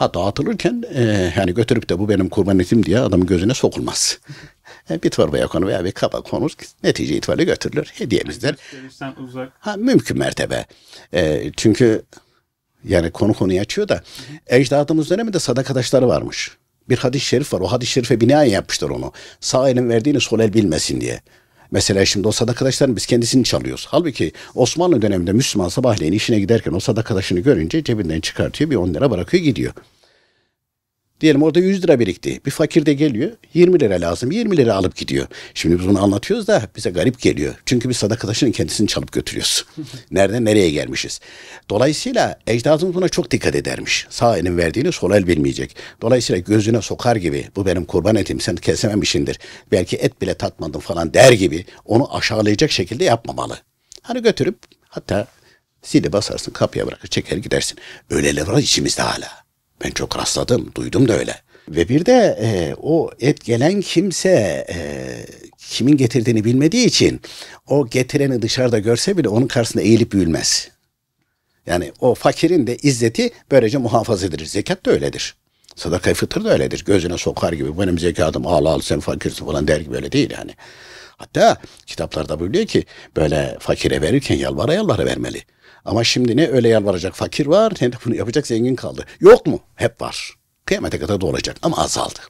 Hatta atılırken e, yani götürüp de bu benim kurban etim diye adamın gözüne sokulmaz. E, bir torbaya konu veya bir kaba konur. Netice itibariyle götürülür. Hediyemizdir. Ha, mümkün mertebe. E, çünkü yani konu konuyu açıyor da ecdadımız döneminde sadakadaşları varmış. Bir hadis-i şerif var. O hadis-i şerife binaen yapmıştır onu. Sağ elin verdiğini sol el bilmesin diye. Mesela şimdi o sadakalaşların biz kendisini çalıyoruz. Halbuki Osmanlı döneminde Müslüman sabahleyin işine giderken o sadakalaşını görünce cebinden çıkartıyor bir 10 lira bırakıyor gidiyor. Diyelim orada 100 lira birikti. Bir fakir de geliyor. 20 lira lazım. 20 lira alıp gidiyor. Şimdi biz bunu anlatıyoruz da bize garip geliyor. Çünkü biz sadakadaşının kendisini çalıp götürüyoruz. Nereden nereye gelmişiz. Dolayısıyla ecdadımız buna çok dikkat edermiş. Sağ elin verdiğini sol el bilmeyecek. Dolayısıyla gözüne sokar gibi bu benim kurban etim sen kesememişsindir. Belki et bile tatmadın falan der gibi onu aşağılayacak şekilde yapmamalı. Hani götürüp hatta sili basarsın kapıya bırakır çeker gidersin. Öyleler var içimizde hala. Ben çok rastladım, duydum da öyle. Ve bir de e, o et gelen kimse e, kimin getirdiğini bilmediği için o getireni dışarıda görse bile onun karşısında eğilip büyülmez. Yani o fakirin de izzeti böylece muhafaza edilir. Zekat da öyledir. Sadaka fıtır da öyledir. Gözüne sokar gibi benim zekatım al al sen fakirsin falan der gibi öyle değil yani. Hatta kitaplarda buyuruyor ki böyle fakire verirken yalvara yalvara vermeli. Ama şimdi ne öyle yalvaracak fakir var ne de bunu yapacak zengin kaldı. Yok mu? Hep var. Kıyamete kadar da olacak ama azaldı.